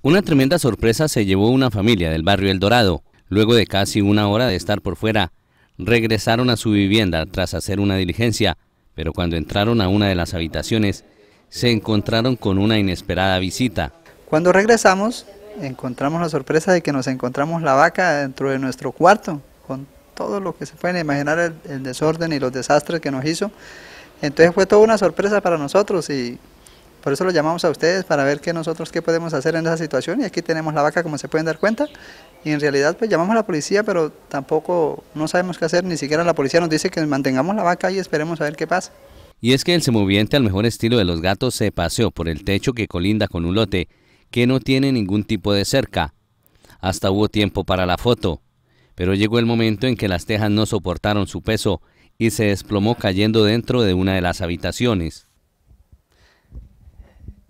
Una tremenda sorpresa se llevó una familia del barrio El Dorado. Luego de casi una hora de estar por fuera, regresaron a su vivienda tras hacer una diligencia, pero cuando entraron a una de las habitaciones, se encontraron con una inesperada visita. Cuando regresamos, encontramos la sorpresa de que nos encontramos la vaca dentro de nuestro cuarto, con todo lo que se pueden imaginar, el desorden y los desastres que nos hizo. Entonces fue toda una sorpresa para nosotros y por eso lo llamamos a ustedes para ver qué nosotros qué podemos hacer en esa situación y aquí tenemos la vaca como se pueden dar cuenta y en realidad pues llamamos a la policía pero tampoco no sabemos qué hacer, ni siquiera la policía nos dice que mantengamos la vaca y esperemos a ver qué pasa. Y es que el semoviente al mejor estilo de los gatos se paseó por el techo que colinda con un lote que no tiene ningún tipo de cerca. Hasta hubo tiempo para la foto, pero llegó el momento en que las tejas no soportaron su peso y se desplomó cayendo dentro de una de las habitaciones.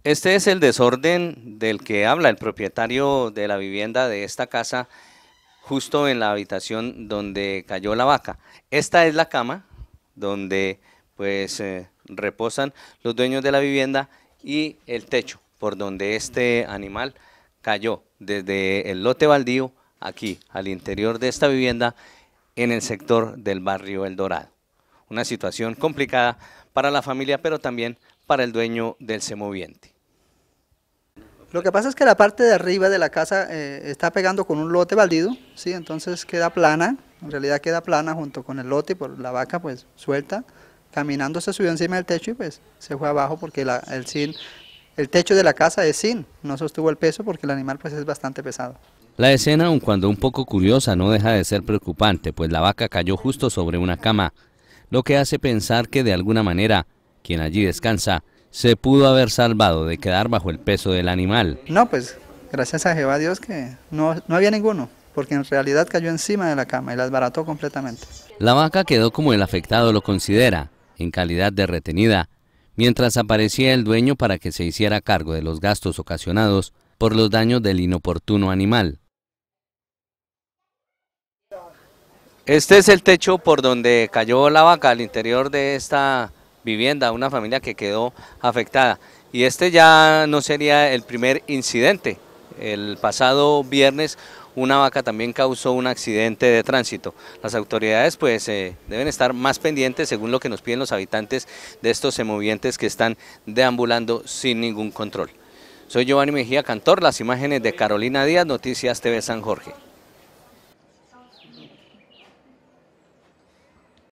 Este es el desorden del que habla el propietario de la vivienda de esta casa, justo en la habitación donde cayó la vaca. Esta es la cama donde pues eh, reposan los dueños de la vivienda y el techo por donde este animal cayó desde el lote baldío aquí al interior de esta vivienda en el sector del barrio El Dorado. Una situación complicada para la familia, pero también para el dueño del semoviente. Lo que pasa es que la parte de arriba de la casa eh, está pegando con un lote baldido, ¿sí? entonces queda plana, en realidad queda plana junto con el lote, por la vaca pues suelta, caminando se subió encima del techo y pues se fue abajo porque el techo de la casa es sin, no sostuvo el peso porque el animal pues es bastante pesado. La escena, aun cuando un poco curiosa, no deja de ser preocupante, pues la vaca cayó justo sobre una cama, lo que hace pensar que de alguna manera quien allí descansa se pudo haber salvado de quedar bajo el peso del animal. No, pues gracias a Jehová Dios que no, no había ninguno, porque en realidad cayó encima de la cama y la desbarató completamente. La vaca quedó como el afectado lo considera, en calidad de retenida, mientras aparecía el dueño para que se hiciera cargo de los gastos ocasionados por los daños del inoportuno animal. Este es el techo por donde cayó la vaca al interior de esta vivienda, una familia que quedó afectada. Y este ya no sería el primer incidente. El pasado viernes una vaca también causó un accidente de tránsito. Las autoridades pues eh, deben estar más pendientes según lo que nos piden los habitantes de estos semovientes que están deambulando sin ningún control. Soy Giovanni Mejía Cantor, las imágenes de Carolina Díaz, Noticias TV San Jorge.